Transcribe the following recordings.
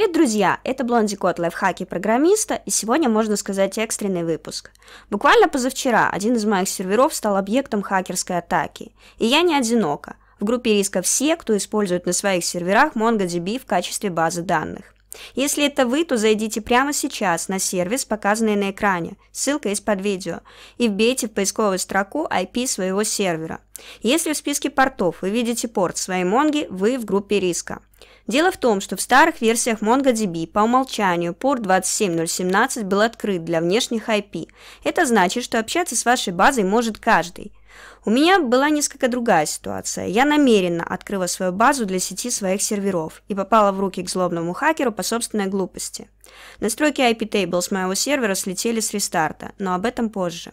Привет, друзья! Это Блонди Кот, лайфхаки программиста, и сегодня, можно сказать, экстренный выпуск. Буквально позавчера один из моих серверов стал объектом хакерской атаки, и я не одинока. В группе риска все, кто использует на своих серверах MongoDB в качестве базы данных. Если это вы, то зайдите прямо сейчас на сервис, показанный на экране, ссылка из под видео, и вбейте в поисковую строку IP своего сервера. Если в списке портов вы видите порт своей Монги, вы в группе риска. Дело в том, что в старых версиях MongoDB по умолчанию порт 27017 был открыт для внешних IP. Это значит, что общаться с вашей базой может каждый – у меня была несколько другая ситуация. Я намеренно открыла свою базу для сети своих серверов и попала в руки к злобному хакеру по собственной глупости. Настройки IP-тейбл с моего сервера слетели с рестарта, но об этом позже.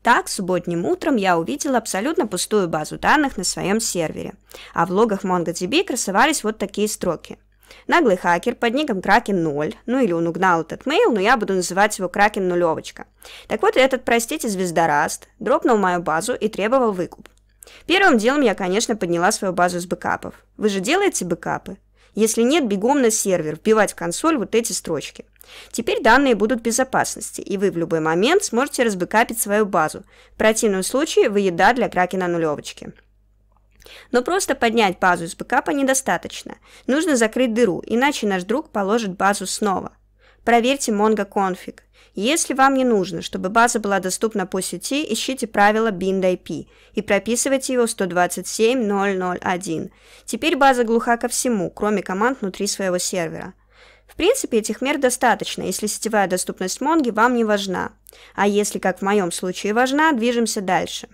Итак, субботним утром я увидела абсолютно пустую базу данных на своем сервере, а в логах MongoDB красовались вот такие строки. Наглый хакер под ником Кракен 0, ну или он угнал этот мейл, но я буду называть его Кракен нулевочка. Так вот, этот, простите, звездораст дропнул мою базу и требовал выкуп. Первым делом я, конечно, подняла свою базу с бэкапов. Вы же делаете бэкапы? Если нет, бегом на сервер, вбивать в консоль вот эти строчки. Теперь данные будут в безопасности, и вы в любой момент сможете разбэкапить свою базу. В противном случае вы еда для кракена нулевочки. Но просто поднять базу из бэкапа недостаточно. Нужно закрыть дыру, иначе наш друг положит базу снова. Проверьте Mongo Config. Если вам не нужно, чтобы база была доступна по сети, ищите правило bind IP и прописывайте его 127.0.0.1. Теперь база глуха ко всему, кроме команд внутри своего сервера. В принципе, этих мер достаточно, если сетевая доступность Монги вам не важна. А если, как в моем случае, важна, движемся дальше.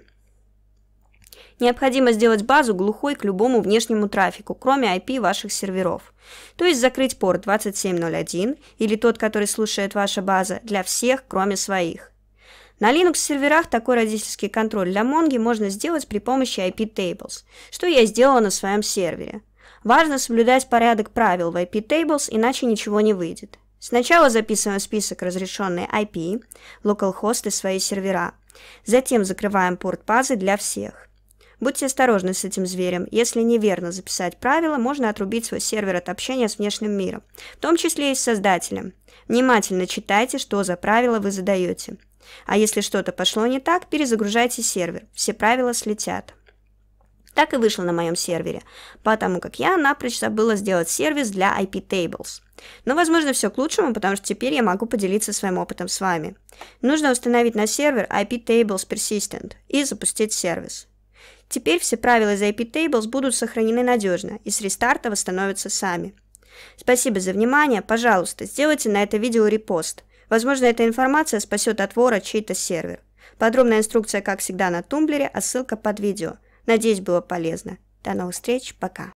Необходимо сделать базу глухой к любому внешнему трафику, кроме IP ваших серверов. То есть закрыть порт 2701 или тот, который слушает ваша база, для всех, кроме своих. На Linux-серверах такой родительский контроль для Монги можно сделать при помощи IP Tables, что я сделала на своем сервере. Важно соблюдать порядок правил в IP Tables, иначе ничего не выйдет. Сначала записываем список разрешенные IP, localhost и свои сервера. Затем закрываем порт базы для всех. Будьте осторожны с этим зверем. Если неверно записать правила, можно отрубить свой сервер от общения с внешним миром, в том числе и с создателем. Внимательно читайте, что за правила вы задаете. А если что-то пошло не так, перезагружайте сервер. Все правила слетят. Так и вышло на моем сервере, потому как я напрочь забыла сделать сервис для IP Tables. Но, возможно, все к лучшему, потому что теперь я могу поделиться своим опытом с вами. Нужно установить на сервер IP Tables Persistent и запустить сервис. Теперь все правила из IP Tables будут сохранены надежно и с рестарта восстановятся сами. Спасибо за внимание. Пожалуйста, сделайте на это видео репост. Возможно, эта информация спасет от вора чей-то сервер. Подробная инструкция, как всегда, на Тумблере, а ссылка под видео. Надеюсь, было полезно. До новых встреч, пока.